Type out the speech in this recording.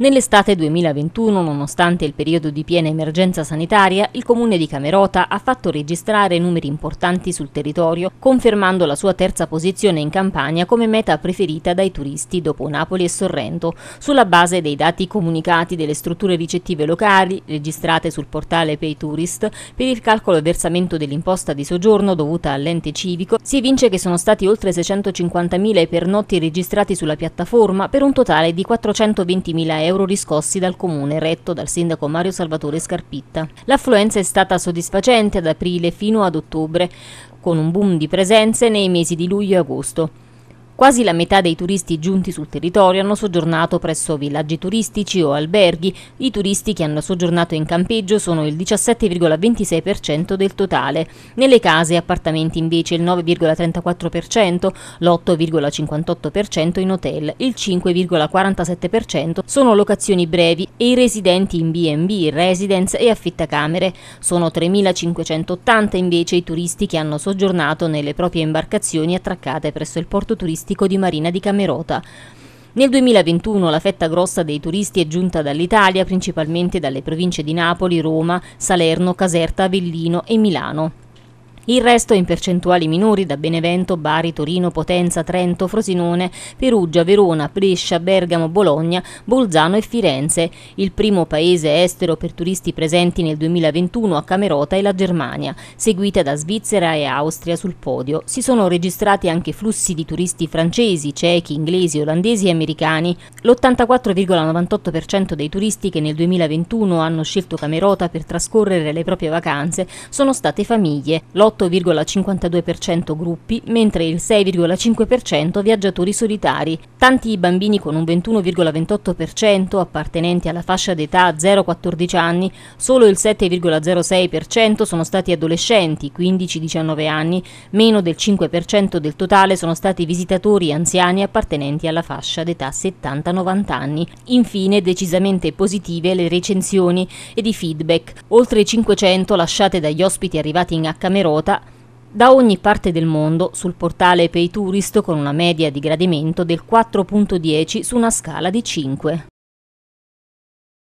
Nell'estate 2021, nonostante il periodo di piena emergenza sanitaria, il comune di Camerota ha fatto registrare numeri importanti sul territorio, confermando la sua terza posizione in Campania come meta preferita dai turisti dopo Napoli e Sorrento, sulla base dei dati comunicati delle strutture ricettive locali registrate sul portale PayTourist per il calcolo e versamento dell'imposta di soggiorno dovuta all'ente civico, si evince che sono stati oltre 650.000 pernotti registrati sulla piattaforma per un totale di 420.000 euro euro riscossi dal comune, retto dal sindaco Mario Salvatore Scarpitta. L'affluenza è stata soddisfacente ad aprile fino ad ottobre, con un boom di presenze nei mesi di luglio e agosto. Quasi la metà dei turisti giunti sul territorio hanno soggiornato presso villaggi turistici o alberghi. I turisti che hanno soggiornato in campeggio sono il 17,26% del totale. Nelle case e appartamenti invece il 9,34%, l'8,58% in hotel, il 5,47% sono locazioni brevi e i residenti in B&B, residence e affittacamere. Sono 3.580 invece i turisti che hanno soggiornato nelle proprie imbarcazioni attraccate presso il porto turistico turistico di Marina di Camerota. Nel 2021 la fetta grossa dei turisti è giunta dall'Italia, principalmente dalle province di Napoli, Roma, Salerno, Caserta, Avellino e Milano. Il resto è in percentuali minori da Benevento, Bari, Torino, Potenza, Trento, Frosinone, Perugia, Verona, Brescia, Bergamo, Bologna, Bolzano e Firenze. Il primo paese estero per turisti presenti nel 2021 a Camerota è la Germania, seguita da Svizzera e Austria sul podio. Si sono registrati anche flussi di turisti francesi, cechi, inglesi, olandesi e americani. L'84,98% dei turisti che nel 2021 hanno scelto Camerota per trascorrere le proprie vacanze sono state famiglie. L'8,5% l'8,52% gruppi, mentre il 6,5% viaggiatori solitari. Tanti i bambini con un 21,28% appartenenti alla fascia d'età 0-14 anni, solo il 7,06% sono stati adolescenti 15-19 anni, meno del 5% del totale sono stati visitatori anziani appartenenti alla fascia d'età 70-90 anni. Infine, decisamente positive le recensioni ed i feedback, oltre 500 lasciate dagli ospiti arrivati in H. Merode quota da ogni parte del mondo sul portale PayTourist con una media di gradimento del 4.10 su una scala di 5.